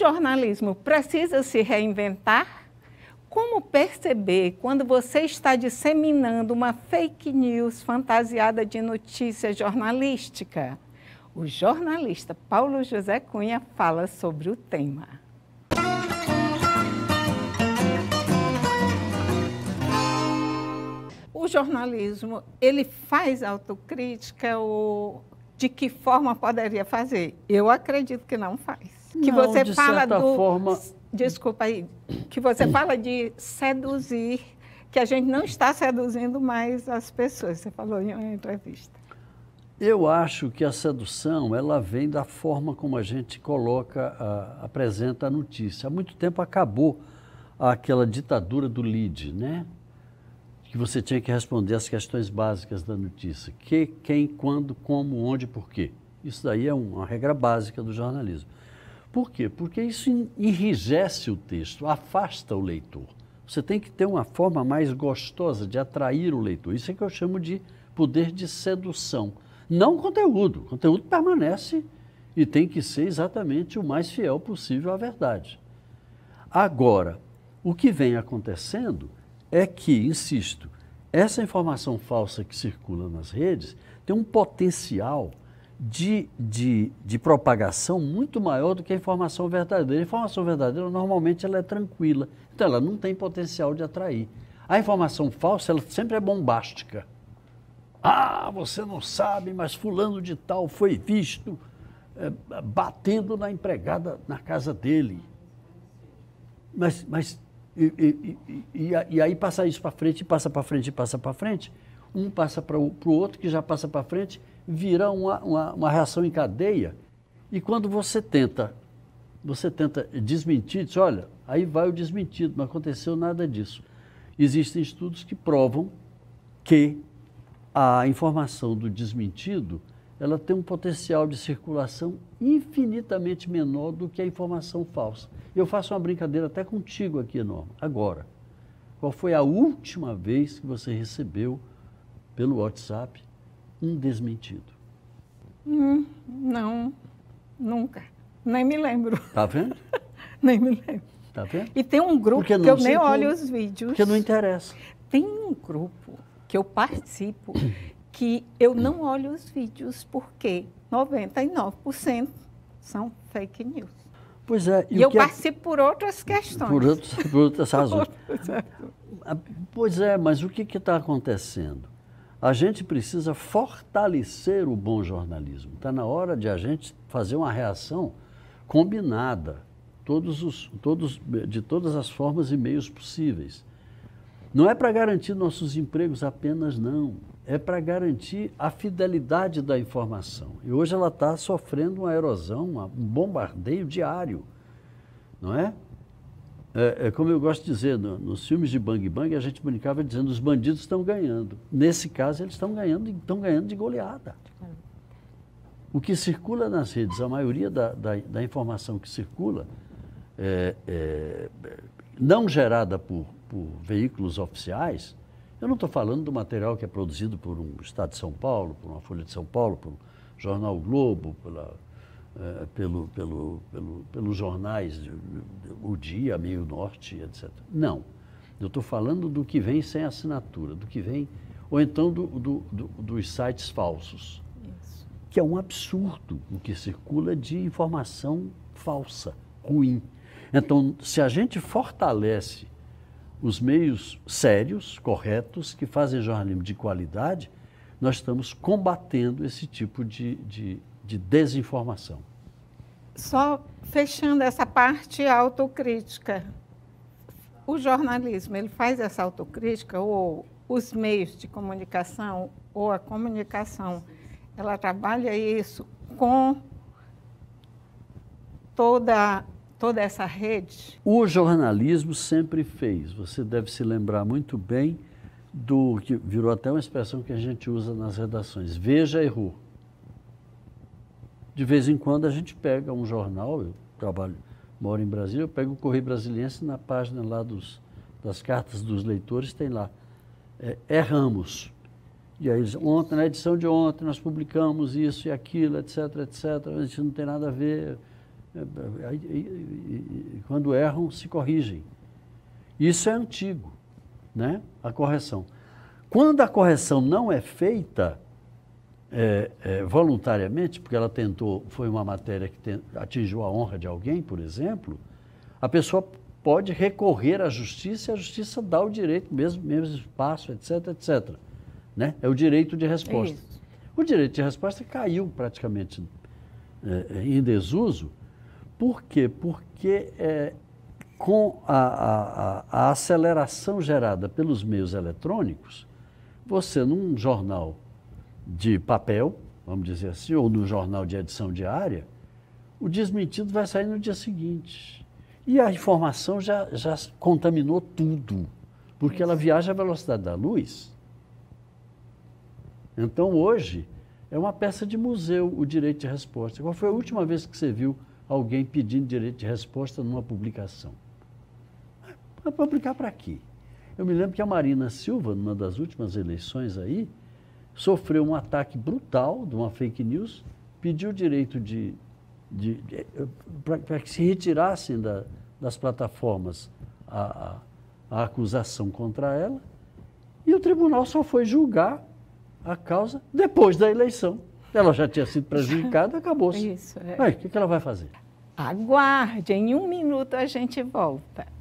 jornalismo precisa se reinventar? Como perceber quando você está disseminando uma fake news fantasiada de notícia jornalística? O jornalista Paulo José Cunha fala sobre o tema. O jornalismo, ele faz autocrítica ou de que forma poderia fazer? Eu acredito que não faz que Não, você fala do forma... desculpa aí que você fala de seduzir que a gente não está seduzindo mais as pessoas você falou em uma entrevista eu acho que a sedução ela vem da forma como a gente coloca a, apresenta a notícia há muito tempo acabou aquela ditadura do lead né que você tinha que responder as questões básicas da notícia que quem quando como onde por quê isso daí é uma regra básica do jornalismo por quê? Porque isso enrijece o texto, afasta o leitor. Você tem que ter uma forma mais gostosa de atrair o leitor. Isso é que eu chamo de poder de sedução. Não conteúdo. O conteúdo permanece e tem que ser exatamente o mais fiel possível à verdade. Agora, o que vem acontecendo é que, insisto, essa informação falsa que circula nas redes tem um potencial de, de, de propagação muito maior do que a informação verdadeira. A informação verdadeira normalmente ela é tranquila, então ela não tem potencial de atrair. A informação falsa ela sempre é bombástica. Ah, você não sabe, mas fulano de tal foi visto é, batendo na empregada na casa dele. Mas, mas e, e, e, e aí passa isso para frente, passa para frente, passa para frente. Um passa para o outro, que já passa para frente, virá uma, uma, uma reação em cadeia. E quando você tenta, você tenta desmentir, diz, olha, aí vai o desmentido, não aconteceu nada disso. Existem estudos que provam que a informação do desmentido ela tem um potencial de circulação infinitamente menor do que a informação falsa. Eu faço uma brincadeira até contigo aqui, Norma, agora. Qual foi a última vez que você recebeu pelo WhatsApp um desmentido? Hum, não, nunca. Nem me lembro. Tá vendo? nem me lembro. Tá vendo? E tem um grupo que eu nem olho como, os vídeos. Porque não interessa. Tem um grupo que eu participo que eu não olho os vídeos porque 99% são fake news. Pois é. E, e eu é- participo é... por outras questões. Por, outros, por outras razões. Ah, pois é, mas o que está acontecendo? a gente precisa fortalecer o bom jornalismo. Está na hora de a gente fazer uma reação combinada, todos os, todos, de todas as formas e meios possíveis. Não é para garantir nossos empregos apenas, não. É para garantir a fidelidade da informação. E hoje ela está sofrendo uma erosão, um bombardeio diário, não é? É, é, como eu gosto de dizer, no, nos filmes de Bang Bang a gente brincava dizendo os bandidos estão ganhando. Nesse caso, eles estão ganhando estão ganhando de goleada. O que circula nas redes, a maioria da, da, da informação que circula, é, é, não gerada por, por veículos oficiais, eu não estou falando do material que é produzido por um Estado de São Paulo, por uma Folha de São Paulo, por um Jornal Globo, pela eh, pelo, pelo, pelo, pelos jornais, o Dia, Meio Norte, etc. Não. Eu estou falando do que vem sem assinatura, do que vem. Ou então do, do, do, dos sites falsos. Isso. Que é um absurdo o que circula de informação falsa, ruim. Então, se a gente fortalece os meios sérios, corretos, que fazem jornalismo de qualidade, nós estamos combatendo esse tipo de, de, de desinformação. Só fechando essa parte autocrítica. O jornalismo, ele faz essa autocrítica ou os meios de comunicação ou a comunicação, ela trabalha isso com toda toda essa rede? O jornalismo sempre fez. Você deve se lembrar muito bem do que virou até uma expressão que a gente usa nas redações. Veja errou. De vez em quando a gente pega um jornal, eu trabalho, moro em Brasília, eu pego o Correio Brasiliense na página lá dos, das cartas dos leitores, tem lá, é, erramos. É e aí eles, ontem, na edição de ontem, nós publicamos isso e aquilo, etc, etc, a gente não tem nada a ver. quando erram, se corrigem. Isso é antigo, né? A correção. Quando a correção não é feita, é, é, voluntariamente, porque ela tentou, foi uma matéria que tem, atingiu a honra de alguém, por exemplo, a pessoa pode recorrer à justiça e a justiça dá o direito, mesmo, mesmo espaço, etc, etc. Né? É o direito de resposta. É o direito de resposta caiu praticamente é, é em desuso. Por quê? Porque é, com a, a, a aceleração gerada pelos meios eletrônicos, você, num jornal de papel, vamos dizer assim, ou no jornal de edição diária, o desmentido vai sair no dia seguinte. E a informação já, já contaminou tudo, porque ela é. viaja à velocidade da luz. Então, hoje, é uma peça de museu o direito de resposta. Qual foi a última vez que você viu alguém pedindo direito de resposta numa publicação? Para publicar para quê? Eu me lembro que a Marina Silva, numa das últimas eleições aí, sofreu um ataque brutal de uma fake news, pediu o direito de, de, de eh, para que se retirassem da, das plataformas a, a, a acusação contra ela, e o tribunal só foi julgar a causa depois da eleição. Ela já tinha sido prejudicada, acabou-se. Isso. É. o que ela vai fazer? Aguarde, em um minuto a gente volta.